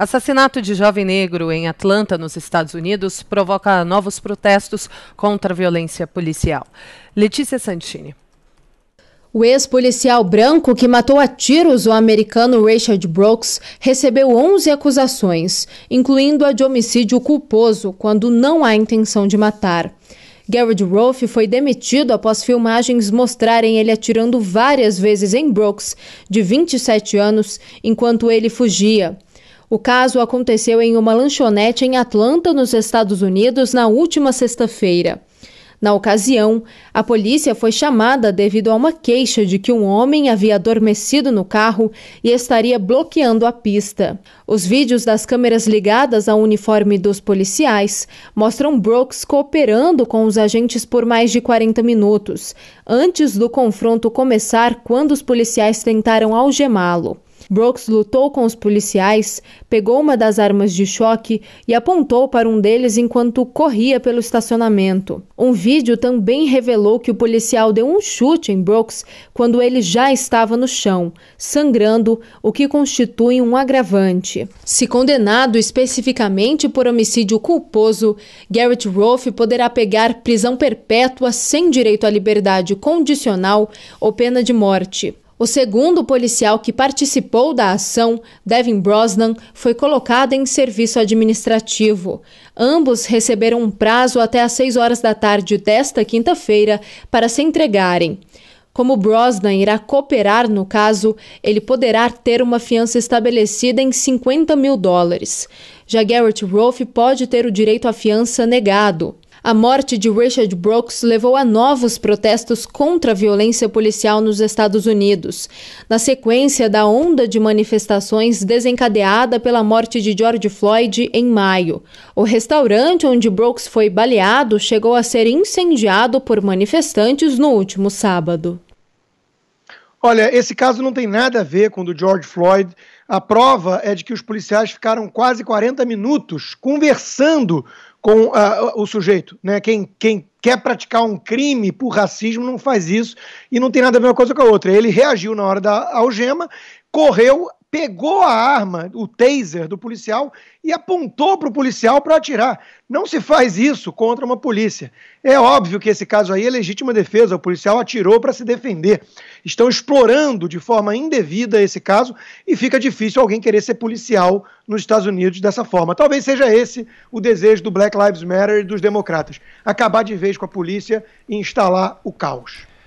Assassinato de jovem negro em Atlanta, nos Estados Unidos, provoca novos protestos contra a violência policial. Letícia Santini. O ex-policial branco que matou a tiros o americano Richard Brooks recebeu 11 acusações, incluindo a de homicídio culposo, quando não há intenção de matar. Garrett Rolfe foi demitido após filmagens mostrarem ele atirando várias vezes em Brooks, de 27 anos, enquanto ele fugia. O caso aconteceu em uma lanchonete em Atlanta, nos Estados Unidos, na última sexta-feira. Na ocasião, a polícia foi chamada devido a uma queixa de que um homem havia adormecido no carro e estaria bloqueando a pista. Os vídeos das câmeras ligadas ao uniforme dos policiais mostram Brooks cooperando com os agentes por mais de 40 minutos, antes do confronto começar quando os policiais tentaram algemá-lo. Brooks lutou com os policiais, pegou uma das armas de choque e apontou para um deles enquanto corria pelo estacionamento. Um vídeo também revelou que o policial deu um chute em Brooks quando ele já estava no chão, sangrando, o que constitui um agravante. Se condenado especificamente por homicídio culposo, Garrett Rolfe poderá pegar prisão perpétua sem direito à liberdade condicional ou pena de morte. O segundo policial que participou da ação, Devin Brosnan, foi colocado em serviço administrativo. Ambos receberam um prazo até às 6 horas da tarde desta quinta-feira para se entregarem. Como Brosnan irá cooperar no caso, ele poderá ter uma fiança estabelecida em 50 mil dólares. Já Garrett Rolfe pode ter o direito à fiança negado. A morte de Richard Brooks levou a novos protestos contra a violência policial nos Estados Unidos. Na sequência da onda de manifestações desencadeada pela morte de George Floyd em maio, o restaurante onde Brooks foi baleado chegou a ser incendiado por manifestantes no último sábado. Olha, esse caso não tem nada a ver com o do George Floyd. A prova é de que os policiais ficaram quase 40 minutos conversando com uh, o sujeito. Né? Quem, quem quer praticar um crime por racismo não faz isso e não tem nada a ver uma coisa com a outra. Ele reagiu na hora da algema, correu, pegou a arma, o taser do policial e apontou para o policial para atirar. Não se faz isso contra uma polícia. É óbvio que esse caso aí é legítima defesa, o policial atirou para se defender. Estão explorando de forma indevida esse caso e fica difícil alguém querer ser policial nos Estados Unidos dessa forma. Talvez seja esse o desejo do Black Lives Matter e dos democratas, acabar de vez com a polícia e instalar o caos.